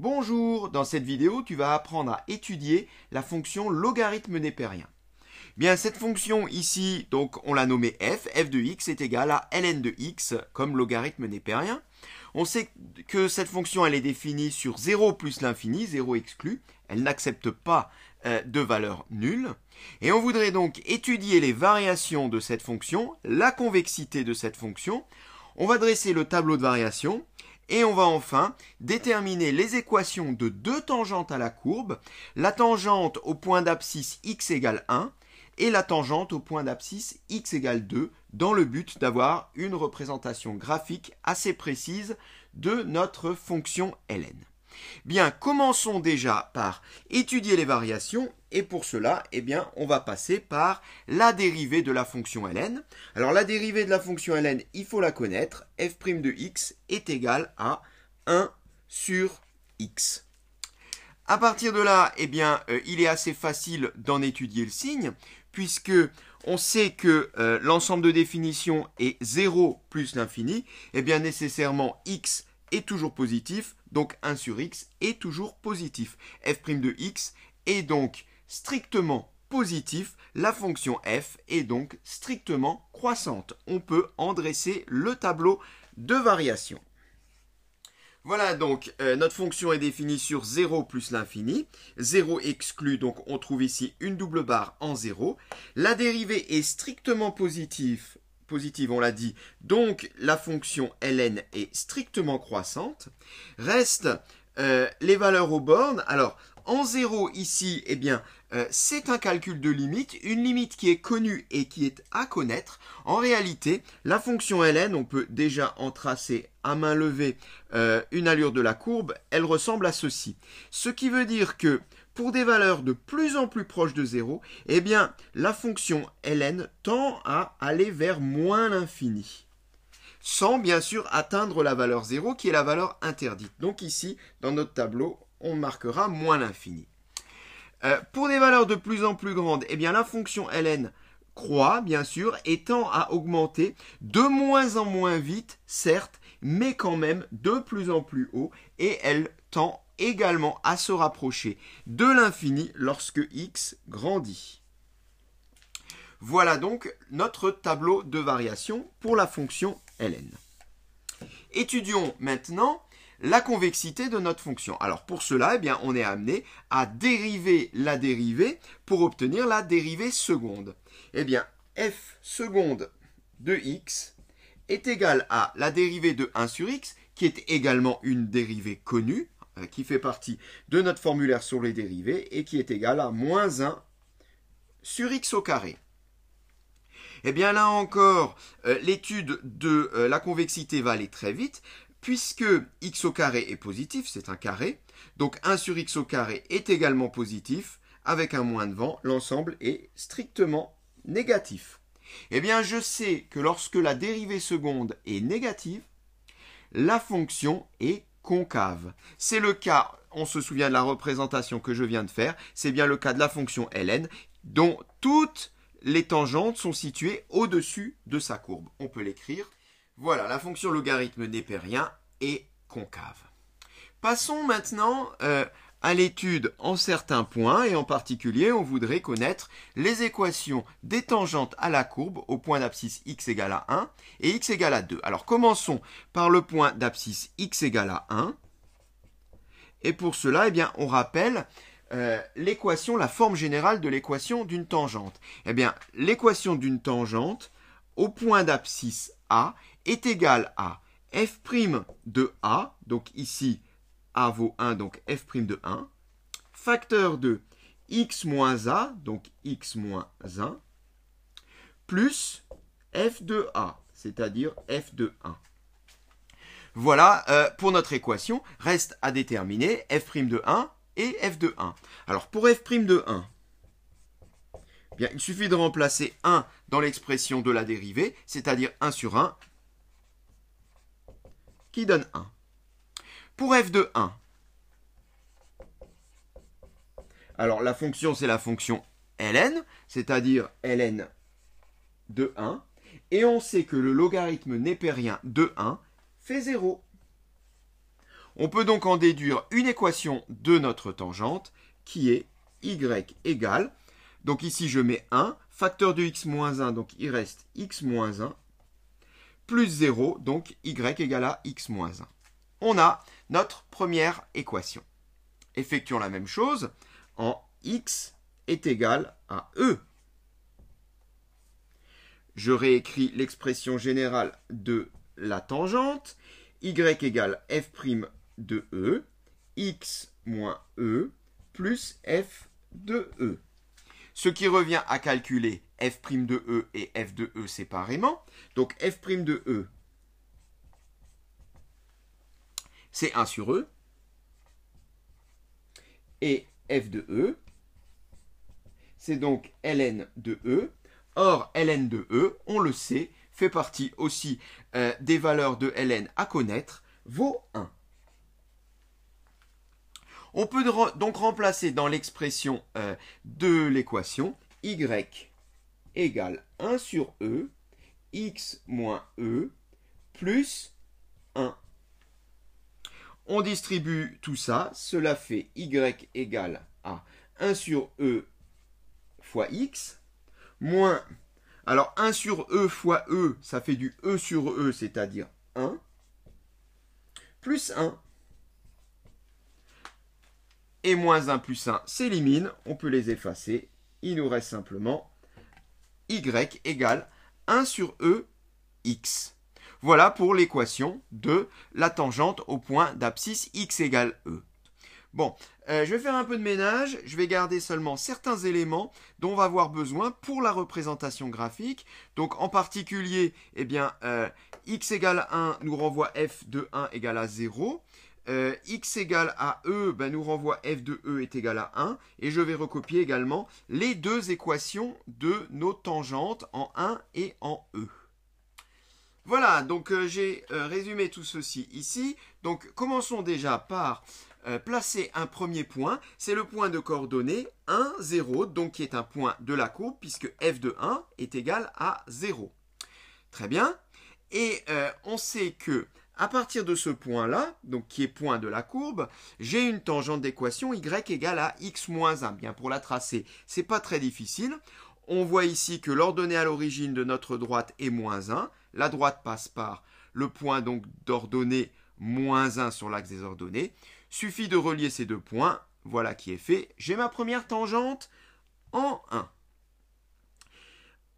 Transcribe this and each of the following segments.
Bonjour, dans cette vidéo tu vas apprendre à étudier la fonction logarithme népérien. Bien cette fonction ici, donc on l'a nommée f, f de x est égal à ln de x comme logarithme népérien. On sait que cette fonction elle est définie sur 0 plus l'infini, 0 exclu, elle n'accepte pas euh, de valeur nulle. Et on voudrait donc étudier les variations de cette fonction, la convexité de cette fonction. On va dresser le tableau de variations et on va enfin déterminer les équations de deux tangentes à la courbe, la tangente au point d'abscisse x égale 1 et la tangente au point d'abscisse x égale 2, dans le but d'avoir une représentation graphique assez précise de notre fonction ln. Bien, commençons déjà par étudier les variations et pour cela, eh bien, on va passer par la dérivée de la fonction ln. Alors la dérivée de la fonction ln, il faut la connaître. f' de x est égal à 1 sur x. À partir de là, eh bien, euh, il est assez facile d'en étudier le signe, puisque on sait que euh, l'ensemble de définition est 0 plus l'infini, eh bien nécessairement x est toujours positif, donc 1 sur x est toujours positif. f' de x est donc strictement positif, la fonction f est donc strictement croissante. On peut en dresser le tableau de variation. Voilà donc, euh, notre fonction est définie sur 0 plus l'infini. 0 exclu, donc on trouve ici une double barre en 0. La dérivée est strictement positive, positive on l'a dit, donc la fonction ln est strictement croissante. Reste euh, les valeurs aux bornes. Alors, en 0 ici, eh bien, euh, c'est un calcul de limite, une limite qui est connue et qui est à connaître. En réalité, la fonction ln, on peut déjà en tracer à main levée euh, une allure de la courbe, elle ressemble à ceci. Ce qui veut dire que pour des valeurs de plus en plus proches de 0, eh bien, la fonction ln tend à aller vers moins l'infini sans bien sûr atteindre la valeur 0 qui est la valeur interdite. Donc ici, dans notre tableau, on marquera moins l'infini. Euh, pour des valeurs de plus en plus grandes, eh bien la fonction ln croît bien sûr et tend à augmenter de moins en moins vite, certes, mais quand même de plus en plus haut et elle tend également à se rapprocher de l'infini lorsque x grandit. Voilà donc notre tableau de variation pour la fonction ln. Étudions maintenant la convexité de notre fonction. Alors pour cela, eh bien, on est amené à dériver la dérivée pour obtenir la dérivée seconde. Eh bien, f seconde de x est égal à la dérivée de 1 sur x, qui est également une dérivée connue, euh, qui fait partie de notre formulaire sur les dérivées, et qui est égale à moins 1 sur x au carré. Eh bien là encore, euh, l'étude de euh, la convexité va aller très vite puisque x au carré est positif, c'est un carré, donc 1 sur x au carré est également positif, avec un moins devant, l'ensemble est strictement négatif. Eh bien, je sais que lorsque la dérivée seconde est négative, la fonction est concave. C'est le cas, on se souvient de la représentation que je viens de faire, c'est bien le cas de la fonction ln, dont toutes les tangentes sont situées au-dessus de sa courbe. On peut l'écrire voilà, la fonction logarithme népérien est concave. Passons maintenant euh, à l'étude en certains points, et en particulier, on voudrait connaître les équations des tangentes à la courbe au point d'abscisse x égale à 1 et x égale à 2. Alors commençons par le point d'abscisse x égale à 1. Et pour cela, eh bien, on rappelle euh, l'équation, la forme générale de l'équation d'une tangente. Eh bien, l'équation d'une tangente au point d'abscisse A, est égal à f' de a, donc ici a vaut 1, donc f' de 1, facteur de x moins a, donc x moins 1, plus f de a, c'est-à-dire f de 1. Voilà euh, pour notre équation, reste à déterminer f' de 1 et f de 1. Alors pour f' de 1, eh bien, il suffit de remplacer 1 dans l'expression de la dérivée, c'est-à-dire 1 sur 1, qui donne 1. Pour f de 1, alors la fonction c'est la fonction ln, c'est-à-dire ln de 1, et on sait que le logarithme népérien de 1 fait 0. On peut donc en déduire une équation de notre tangente qui est y égale, donc ici je mets 1, facteur de x moins 1, donc il reste x moins 1 plus 0, donc y égale à x moins 1. On a notre première équation. Effectuons la même chose en x est égal à e. Je réécris l'expression générale de la tangente. y égale f' de e, x moins e, plus f de e ce qui revient à calculer f' de E et f de E séparément. Donc f' de E, c'est 1 sur E. Et f de E, c'est donc ln de E. Or, ln de E, on le sait, fait partie aussi euh, des valeurs de ln à connaître, vaut 1. On peut donc remplacer dans l'expression euh, de l'équation y égale 1 sur e, x moins e, plus 1. On distribue tout ça, cela fait y égale à 1 sur e fois x, moins, alors 1 sur e fois e, ça fait du e sur e, c'est-à-dire 1, plus 1 et moins 1 plus 1 s'élimine, on peut les effacer. Il nous reste simplement y égale 1 sur e x. Voilà pour l'équation de la tangente au point d'abscisse x égale e. Bon, euh, je vais faire un peu de ménage, je vais garder seulement certains éléments dont on va avoir besoin pour la représentation graphique. Donc en particulier, eh bien, euh, x égale 1 nous renvoie f de 1 égale à 0. Euh, x égale à e ben, nous renvoie f de e est égal à 1. Et je vais recopier également les deux équations de nos tangentes en 1 et en e. Voilà, donc euh, j'ai euh, résumé tout ceci ici. Donc commençons déjà par placer un premier point. C'est le point de coordonnées 1, 0, donc qui est un point de la courbe puisque f de 1 est égal à 0. Très bien. Et on sait que à partir de ce point-là, donc qui est point de la courbe, j'ai une tangente d'équation y égale à x moins 1. Bien, pour la tracer, c'est pas très difficile. On voit ici que l'ordonnée à l'origine de notre droite est moins 1. La droite passe par le point donc d'ordonnée moins 1 sur l'axe des ordonnées. Suffit de relier ces deux points. Voilà qui est fait. J'ai ma première tangente en 1.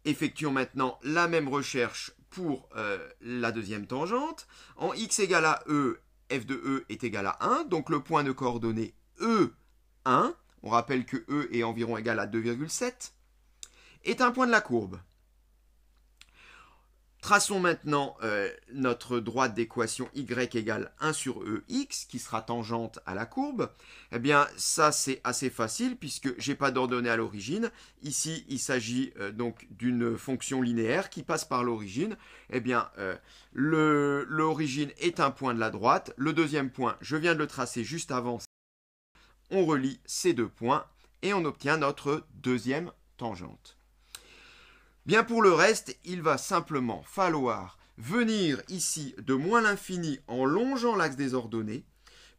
Effectuons maintenant la même recherche pour euh, la deuxième tangente. En x égale à E, f de E est égal à 1, donc le point de coordonnée E1, on rappelle que E est environ égal à 2,7, est un point de la courbe. Traçons maintenant euh, notre droite d'équation y égale 1 sur e x, qui sera tangente à la courbe. Eh bien, ça c'est assez facile puisque n'ai pas d'ordonnée à l'origine. Ici, il s'agit euh, donc d'une fonction linéaire qui passe par l'origine. Eh bien, euh, l'origine est un point de la droite. Le deuxième point, je viens de le tracer juste avant. On relie ces deux points et on obtient notre deuxième tangente. Bien pour le reste, il va simplement falloir venir ici de moins l'infini en longeant l'axe des ordonnées,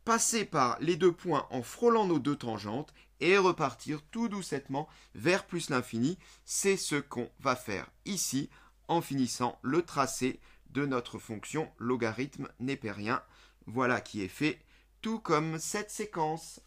passer par les deux points en frôlant nos deux tangentes et repartir tout doucettement vers plus l'infini. C'est ce qu'on va faire ici en finissant le tracé de notre fonction logarithme népérien. Voilà qui est fait, tout comme cette séquence.